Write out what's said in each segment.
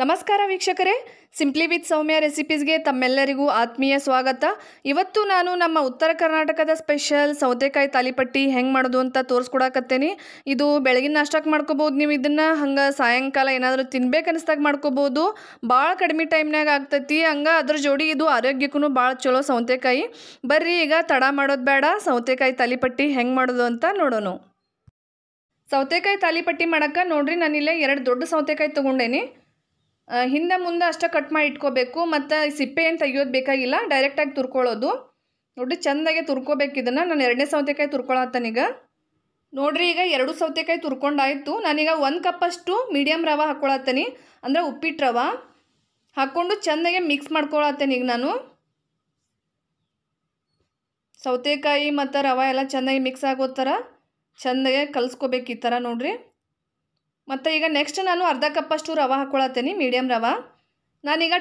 ನಮಸ್ಕಾರ ವೀಕ್ಷಕರೇ simply with ಸೌಮ್ಯ ರೆಸಿಪೀಸ್ಗೆ ತಮ್ಮೆಲ್ಲರಿಗೂ ಆತ್ಮೀಯ ಸ್ವಾಗತ ಇವತ್ತು ನಾನು ನಮ್ಮ ಉತ್ತರ ಕರ್ನಾಟಕದ ಸ್ಪೆಷಲ್ ಸೌತೆಕಾಯಿ ತಾಲಿಪಟ್ಟಿ ಹೆಂಗೆ ಮಾಡೋದು ಅಂತ ತೋರಿಸ್ಕೊಡಕತ್ತೇನಿ ಇದು ಬೆಳಗಿನ ನಾಷ್ಟಕ್ಕೆ ಮಾಡ್ಕೋಬೋದು ನೀವು ಇದನ್ನು ಹಂಗೆ ಸಾಯಂಕಾಲ ಏನಾದರೂ ತಿನ್ಬೇಕು ಅನಿಸ್ದಾಗ ಮಾಡ್ಕೋಬೋದು ಭಾಳ ಕಡಿಮೆ ಟೈಮ್ನಾಗ ಆಗ್ತೈತಿ ಹಂಗೆ ಅದ್ರ ಜೋಡಿ ಇದು ಆರೋಗ್ಯಕ್ಕೂ ಭಾಳ ಚಲೋ ಸೌತೆಕಾಯಿ ಬರ್ರಿ ಈಗ ತಡ ಮಾಡೋದು ಬೇಡ ಸೌತೆಕಾಯಿ ತಾಲಿಪಟ್ಟಿ ಹೆಂಗೆ ಮಾಡೋದು ಅಂತ ನೋಡೋಣ ಸೌತೆಕಾಯಿ ತಾಲಿಪಟ್ಟಿ ಮಾಡೋಕ್ಕೆ ನೋಡಿರಿ ನಾನಿಲ್ಲೇ ಎರಡು ದೊಡ್ಡ ಸೌತೆಕಾಯಿ ತೊಗೊಂಡೇನಿ ಹಿಂದೆ ಮುಂದೆ ಅಷ್ಟೇ ಕಟ್ ಮಾಡಿ ಇಟ್ಕೋಬೇಕು ಮತ್ತು ಸಿಪ್ಪೆ ಏನು ತೆಗಿಯೋದು ಬೇಕಾಗಿಲ್ಲ ಡೈರೆಕ್ಟಾಗಿ ತುರ್ಕೊಳ್ಳೋದು ನೋಡಿ ಚೆಂದಾಗೆ ತುರ್ಕೋಬೇಕು ಇದನ್ನು ನಾನು ಎರಡನೇ ಸೌತೆಕಾಯಿ ಈಗ ನೋಡಿರಿ ಈಗ ಎರಡು ಸೌತೆಕಾಯಿ ತುರ್ಕೊಂಡಾಯಿತು ನಾನೀಗ ಒಂದು ಕಪ್ಪಷ್ಟು ಮೀಡಿಯಮ್ ರವೆ ಹಾಕ್ಕೊಳತ್ತೀನಿ ಅಂದರೆ ಉಪ್ಪಿಟ್ಟು ರವೆ ಹಾಕ್ಕೊಂಡು ಚೆಂದಾಗೆ ಮಿಕ್ಸ್ ಮಾಡ್ಕೊಳತ್ತೇನೆ ಈಗ ನಾನು ಸೌತೆಕಾಯಿ ಮತ್ತು ರವೆ ಎಲ್ಲ ಚೆನ್ನಾಗಿ ಮಿಕ್ಸ್ ಆಗೋ ಥರ ಚೆಂದಾಗೆ ಕಲಿಸ್ಕೋಬೇಕು ಈ ಥರ ನೋಡಿರಿ ಮತ್ತು ಈಗ ನೆಕ್ಸ್ಟ್ ನಾನು ಅರ್ಧ ಕಪ್ಪಷ್ಟು ರವೆ ಹಾಕ್ಕೊಳತ್ತೀನಿ ಮೀಡಿಯಮ್ ರವೆ ನಾನೀಗ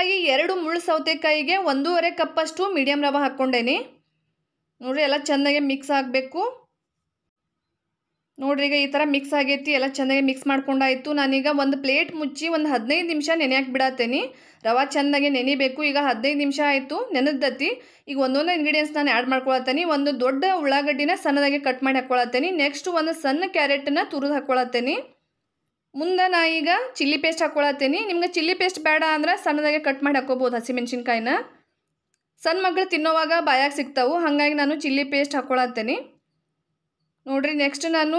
ಆಗಿ ಎರಡು ಮುಳ್ಳು ಸೌತೆಕಾಯಿಗೆ ಒಂದೂವರೆ ಕಪ್ಪಷ್ಟು ಮೀಡಿಯಮ್ ರವೆ ಹಾಕ್ಕೊಂಡೇನಿ ನೋಡಿರಿ ಎಲ್ಲ ಚೆನ್ನಾಗಿ ಮಿಕ್ಸ್ ಆಗಬೇಕು ನೋಡ್ರಿ ಈಗ ಈ ಥರ ಮಿಕ್ಸ್ ಆಗೈತಿ ಎಲ್ಲ ಚೆನ್ನಾಗಿ ಮಿಕ್ಸ್ ಮಾಡ್ಕೊಂಡಾಯಿತು ನಾನೀಗ ಒಂದು ಪ್ಲೇಟ್ ಮುಚ್ಚಿ ಒಂದು ಹದಿನೈದು ನಿಮಿಷ ನೆನೆಯಾಕೆ ಬಿಡತ್ತೇನೆ ರವೆ ಚೆನ್ನಾಗಿ ನೆನಿಬೇಕು ಈಗ ಹದಿನೈದು ನಿಮಿಷ ಆಯಿತು ನೆನೆದತ್ತಿ ಈಗ ಒಂದೊಂದು ಇಂಗ್ರೀಡಿಯೆಂಟ್ಸ್ ನಾನು ಆ್ಯಡ್ ಮಾಡ್ಕೊಳತ್ತೇನೆ ಒಂದು ದೊಡ್ಡ ಉಳ್ಳಾಗಡ್ಡಿನ ಸಣ್ಣದಾಗಿ ಕಟ್ ಮಾಡಿ ಹಾಕ್ಕೊಳತ್ತೇನೆ ನೆಕ್ಸ್ಟ್ ಒಂದು ಸಣ್ಣ ಕ್ಯಾರೆಟನ್ನ ತುರಿದು ಹಾಕ್ಕೊಳತ್ತೇನೆ ಮುಂದೆ ನಾ ಈಗ ಚಿಲ್ಲಿ ಪೇಸ್ಟ್ ಹಾಕ್ಕೊಳತ್ತೀನಿ ನಿಮ್ಗೆ ಚಿಲ್ಲಿ ಪೇಸ್ಟ್ ಬೇಡ ಅಂದ್ರೆ ಸಣ್ಣದಾಗೆ ಕಟ್ ಮಾಡಿ ಹಾಕ್ಕೋಬೋದು ಹಸಿಮೆಣ್ಸಿನ್ಕಾಯಿನ ಸಣ್ಣ ಮಗಳು ತಿನ್ನೋವಾಗ ಬಾಯಾಗಿ ಸಿಗ್ತಾವೆ ಹಾಗಾಗಿ ನಾನು ಚಿಲ್ಲಿ ಪೇಸ್ಟ್ ಹಾಕ್ಕೊಳತ್ತೀನಿ ನೋಡಿರಿ ನೆಕ್ಸ್ಟ್ ನಾನು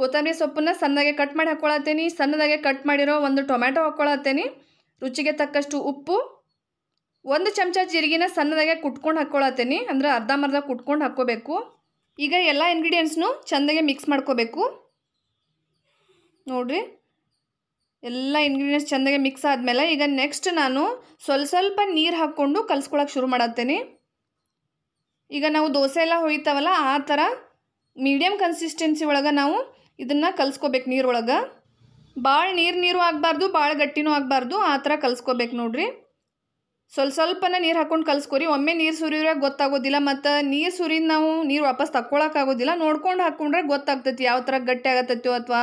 ಕೊತ್ತಂಬರಿ ಸೊಪ್ಪನ್ನ ಸಣ್ಣದಾಗೆ ಕಟ್ ಮಾಡಿ ಹಾಕ್ಕೊಳತ್ತೀನಿ ಸಣ್ಣದಾಗೆ ಕಟ್ ಮಾಡಿರೋ ಒಂದು ಟೊಮ್ಯಾಟೊ ಹಾಕ್ಕೊಳತ್ತೀನಿ ರುಚಿಗೆ ತಕ್ಕಷ್ಟು ಉಪ್ಪು ಒಂದು ಚಮಚ ಜೀರಿಗೆನ ಸಣ್ಣದಾಗೆ ಕುಟ್ಕೊಂಡು ಹಾಕ್ಕೊಳತ್ತೀನಿ ಅಂದರೆ ಮರ್ಧ ಕುಟ್ಕೊಂಡು ಹಾಕ್ಕೋಬೇಕು ಈಗ ಎಲ್ಲ ಇಂಗ್ರೀಡಿಯೆಂಟ್ಸ್ನು ಚೆಂದಾಗೆ ಮಿಕ್ಸ್ ಮಾಡ್ಕೋಬೇಕು ನೋಡಿರಿ ಎಲ್ಲ ಇಂಗ್ರೀಡಿಯೆಂಟ್ಸ್ ಚೆಂದಾಗೆ ಮಿಕ್ಸ್ ಆದಮೇಲೆ ಈಗ ನೆಕ್ಸ್ಟ್ ನಾನು ಸ್ವಲ್ಪ ಸ್ವಲ್ಪ ನೀರು ಹಾಕ್ಕೊಂಡು ಕಲಿಸ್ಕೊಳಕ್ಕೆ ಶುರು ಮಾಡತ್ತೇನೆ ಈಗ ನಾವು ದೋಸೆ ಎಲ್ಲ ಹೊಯ್ತಾವಲ್ಲ ಆ ಥರ ಮೀಡಿಯಮ್ ಕನ್ಸಿಸ್ಟೆನ್ಸಿ ಒಳಗೆ ನಾವು ಇದನ್ನು ಕಲಿಸ್ಕೋಬೇಕು ನೀರೊಳಗೆ ಭಾಳ ನೀರು ನೀರು ಆಗಬಾರ್ದು ಭಾಳ ಗಟ್ಟಿನೂ ಆಗಬಾರ್ದು ಆ ಥರ ಕಲಿಸ್ಕೋಬೇಕು ನೋಡಿರಿ ಸ್ವಲ್ಪ ಸ್ವಲ್ಪನ ನೀರು ಹಾಕ್ಕೊಂಡು ಕಲಿಸ್ಕೊರಿ ಒಮ್ಮೆ ನೀರು ಸುರಿಯೋರಾಗ ಗೊತ್ತಾಗೋದಿಲ್ಲ ಮತ್ತು ನೀರು ಸುರಿದ ನಾವು ನೀರು ವಾಪಸ್ ತಕ್ಕೊಳಕ್ಕಾಗೋದಿಲ್ಲ ನೋಡ್ಕೊಂಡು ಹಾಕ್ಕೊಂಡ್ರೆ ಗೊತ್ತಾಗ್ತೈತಿ ಯಾವ ಥರ ಗಟ್ಟಿ ಆಗತ್ತೋ ಅಥವಾ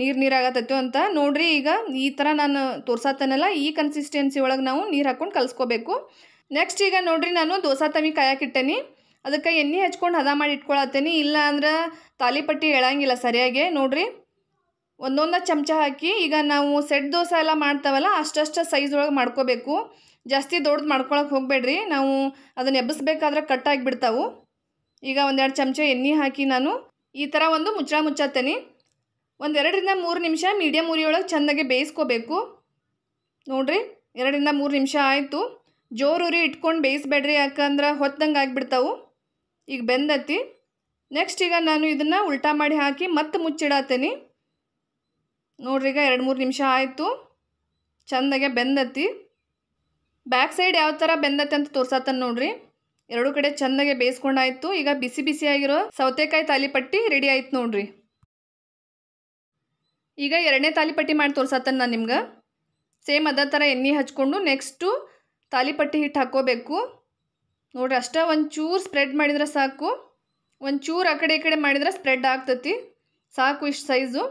ನೀರು ನೀರಾಗತ್ತೈತಿ ಅಂತ ನೋಡ್ರಿ ಈಗ ಈ ಥರ ನಾನು ತೋರ್ಸತ್ತನಲ್ಲ ಈ ಕನ್ಸಿಸ್ಟೆನ್ಸಿ ಒಳಗೆ ನಾವು ನೀರು ಹಾಕ್ಕೊಂಡು ಕಲಿಸ್ಕೋಬೇಕು ನೆಕ್ಸ್ಟ್ ಈಗ ನೋಡ್ರಿ ನಾನು ದೋಸೆ ತಮಿ ಕಾಯಕ್ಕಿಟ್ಟೇನಿ ಅದಕ್ಕೆ ಎಣ್ಣೆ ಹಚ್ಕೊಂಡು ಹದ ಮಾಡಿ ಇಟ್ಕೊಳತ್ತೇನೆ ಇಲ್ಲ ಅಂದ್ರೆ ತಾಲಿಪಟ್ಟಿ ಹೇಳಂಗಿಲ್ಲ ಸರಿಯಾಗಿ ನೋಡ್ರಿ ಒಂದೊಂದು ಚಮಚ ಹಾಕಿ ಈಗ ನಾವು ಸೆಟ್ ದೋಸೆ ಎಲ್ಲ ಮಾಡ್ತಾವಲ್ಲ ಅಷ್ಟಷ್ಟು ಸೈಜ್ ಒಳಗೆ ಮಾಡ್ಕೋಬೇಕು ಜಾಸ್ತಿ ದೊಡ್ಡದು ಮಾಡ್ಕೊಳಕ್ಕೆ ಹೋಗಬೇಡ್ರಿ ನಾವು ಅದನ್ನು ಎಬ್ಬಿಸ್ಬೇಕಾದ್ರೆ ಕಟ್ಟಾಗಿ ಬಿಡ್ತಾವು ಈಗ ಒಂದೆರಡು ಚಮಚ ಎಣ್ಣೆ ಹಾಕಿ ನಾನು ಈ ಥರ ಒಂದು ಮುಚ್ಚಳ ಮುಚ್ಚತ್ತೇನೆ ಒಂದು ಎರಡರಿಂದ ಮೂರು ನಿಮಿಷ ಮೀಡಿಯಮ್ ಉರಿಯೊಳಗೆ ಚೆಂದಾಗೆ ಬೇಯಿಸ್ಕೋಬೇಕು ನೋಡಿರಿ ಎರಡರಿಂದ ಮೂರು ನಿಮಿಷ ಆಯಿತು ಜೋರು ಉರಿ ಇಟ್ಕೊಂಡು ಬೇಯಿಸ್ಬೇಡ್ರಿ ಯಾಕಂದ್ರೆ ಹೊತ್ತಂಗೆ ಆಗಿಬಿಡ್ತಾವು ಈಗ ಬೆಂದತಿ ನೆಕ್ಸ್ಟ್ ಈಗ ನಾನು ಇದನ್ನು ಉಲ್ಟಾ ಮಾಡಿ ಹಾಕಿ ಮತ್ತೆ ಮುಚ್ಚಿಡತ್ತೀನಿ ನೋಡ್ರಿ ಈಗ ಎರಡು ಮೂರು ನಿಮಿಷ ಆಯಿತು ಚೆಂದಾಗೆ ಬೆಂದತಿ ಬ್ಯಾಕ್ ಸೈಡ್ ಯಾವ ಥರ ಬೆಂದತ್ತೆ ಅಂತ ತೋರ್ಸತ್ತಾನೆ ನೋಡ್ರಿ ಎರಡು ಕಡೆ ಚೆಂದಾಗೆ ಬೇಯಿಸ್ಕೊಂಡಾಯ್ತು ಈಗ ಬಿಸಿ ಬಿಸಿಯಾಗಿರೋ ಸೌತೆಕಾಯಿ ತಾಲಿಪಟ್ಟಿ ರೆಡಿ ಆಯ್ತು ನೋಡ್ರಿ ಈಗ ಎರಡನೇ ತಾಲಿಪಟ್ಟಿ ಮಾಡಿ ತೋರ್ಸತ್ತ ನಾನು ನಿಮ್ಗೆ ಸೇಮ್ ಅದೇ ಥರ ಎಣ್ಣೆ ಹಚ್ಕೊಂಡು ನೆಕ್ಸ್ಟು ತಾಲಿಪಟ್ಟಿ ಹಿಟ್ಟು ಹಾಕೋಬೇಕು ನೋಡಿರಿ ಅಷ್ಟೇ ಒಂಚೂರು ಸ್ಪ್ರೆಡ್ ಮಾಡಿದ್ರೆ ಸಾಕು ಚೂರು ಆ ಕಡೆ ಈ ಕಡೆ ಮಾಡಿದ್ರೆ ಸ್ಪ್ರೆಡ್ ಆಗ್ತತಿ ಸಾಕು ಇಷ್ಟು ಸೈಜು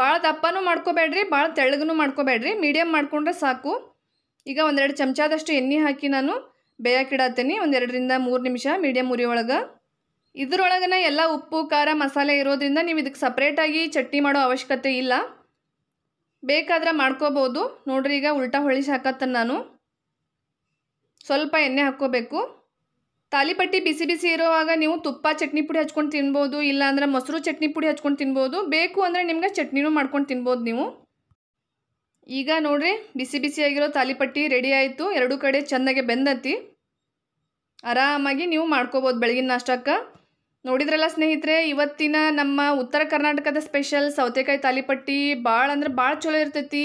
ಭಾಳ ದಪ್ಪನೂ ಮಾಡ್ಕೋಬೇಡ್ರಿ ಭಾಳ ತೆಳ್ಳಗೂ ಮಾಡ್ಕೋಬೇಡ್ರಿ ಮೀಡಿಯಮ್ ಮಾಡಿಕೊಂಡ್ರೆ ಸಾಕು ಈಗ ಒಂದೆರಡು ಚಮಚದಷ್ಟು ಎಣ್ಣೆ ಹಾಕಿ ನಾನು ಬೇಯಕ್ಕೆ ಇಡತ್ತೀನಿ ಒಂದೆರಡರಿಂದ ಮೂರು ನಿಮಿಷ ಮೀಡಿಯಮ್ ಉರಿ ಒಳಗೆ ಇದರೊಳಗನ ಎಲ್ಲ ಉಪ್ಪು ಖಾರ ಮಸಾಲೆ ಇರೋದ್ರಿಂದ ನೀವು ಇದಕ್ಕೆ ಸಪ್ರೇಟಾಗಿ ಚಟ್ನಿ ಮಾಡೋ ಅವಶ್ಯಕತೆ ಇಲ್ಲ ಬೇಕಾದ್ರೆ ಮಾಡ್ಕೋಬೋದು ನೋಡ್ರಿ ಈಗ ಉಲ್ಟಾ ಹೊಳಿಸಿ ಹಾಕತ್ತೆ ನಾನು ಸ್ವಲ್ಪ ಎಣ್ಣೆ ಹಾಕ್ಕೋಬೇಕು ತಾಲಿಪಟ್ಟಿ ಬಿಸಿ ಬಿಸಿ ಇರೋವಾಗ ನೀವು ತುಪ್ಪ ಚಟ್ನಿ ಪುಡಿ ಹಚ್ಕೊಂಡು ತಿನ್ಬೋದು ಇಲ್ಲಾಂದ್ರೆ ಮೊಸರು ಚಟ್ನಿ ಪುಡಿ ಹಚ್ಕೊಂಡು ತಿನ್ಬೋದು ಬೇಕು ಅಂದರೆ ನಿಮಗೆ ಚಟ್ನಿನೂ ಮಾಡ್ಕೊಂಡು ತಿನ್ಬೋದು ನೀವು ಈಗ ನೋಡ್ರಿ ಬಿಸಿ ಬಿಸಿಯಾಗಿರೋ ತಾಲಿಪಟ್ಟಿ ರೆಡಿ ಆಯಿತು ಎರಡೂ ಕಡೆ ಚೆನ್ನಾಗೆ ಬೆಂದತಿ ಆರಾಮಾಗಿ ನೀವು ಮಾಡ್ಕೋಬೋದು ಬೆಳಗಿನ ನಾಷ್ಟಕ್ಕೆ ನೋಡಿದ್ರಲ್ಲ ಸ್ನೇಹಿತರೆ ಇವತ್ತಿನ ನಮ್ಮ ಉತ್ತರ ಕರ್ನಾಟಕದ ಸ್ಪೆಷಲ್ ಸೌತೆಕಾಯಿ ತಾಲಿಪಟ್ಟಿ ಭಾಳ ಅಂದ್ರೆ ಭಾಳ ಚಲೋ ಇರ್ತೈತಿ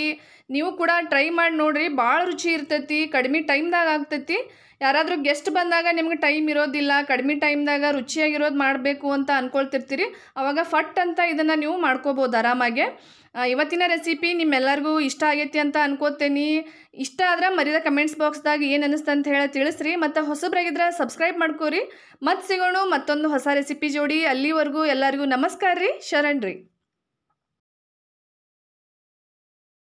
ನೀವು ಕೂಡ ಟ್ರೈ ಮಾಡಿ ನೋಡಿರಿ ಭಾಳ ರುಚಿ ಇರ್ತೈತಿ ಕಡಿಮೆ ಟೈಮ್ದಾಗ ಆಗ್ತೈತಿ ಯಾರಾದರೂ ಗೆಸ್ಟ್ ಬಂದಾಗ ನಿಮ್ಗೆ ಟೈಮ್ ಇರೋದಿಲ್ಲ ಕಡಿಮೆ ಟೈಮ್ದಾಗ ರುಚಿಯಾಗಿರೋದು ಮಾಡಬೇಕು ಅಂತ ಅಂದ್ಕೊಳ್ತಿರ್ತೀರಿ ಅವಾಗ ಫಟ್ ಅಂತ ಇದನ್ನು ನೀವು ಮಾಡ್ಕೋಬೋದು ಆರಾಮಾಗೆ ಇವತ್ತಿನ ರೆಸಿಪಿ ನಿಮ್ಮೆಲ್ಲರಿಗೂ ಇಷ್ಟ ಆಗೈತಿ ಅಂತ ಅನ್ಕೋತೇನೆ ಇಷ್ಟ ಆದ್ರೆ ಮರಿದ ಕಮೆಂಟ್ಸ್ ಬಾಕ್ಸ್ದಾಗ ಏನು ಅನ್ನಿಸ್ತು ಅಂತ ಹೇಳಿ ತಿಳಿಸ್ರಿ ಮತ್ತು ಹೊಸಬ್ರಾಗಿದ್ರೆ ಸಬ್ಸ್ಕ್ರೈಬ್ ಮಾಡ್ಕೋರಿ ಮತ್ತೆ ಸಿಗೋಣ ಮತ್ತೊಂದು ಹೊಸ ರೆಸಿಪಿ ಜೋಡಿ ಅಲ್ಲಿವರೆಗೂ ಎಲ್ಲರಿಗೂ ನಮಸ್ಕಾರ ರೀ ಶರಣ್ ರೀ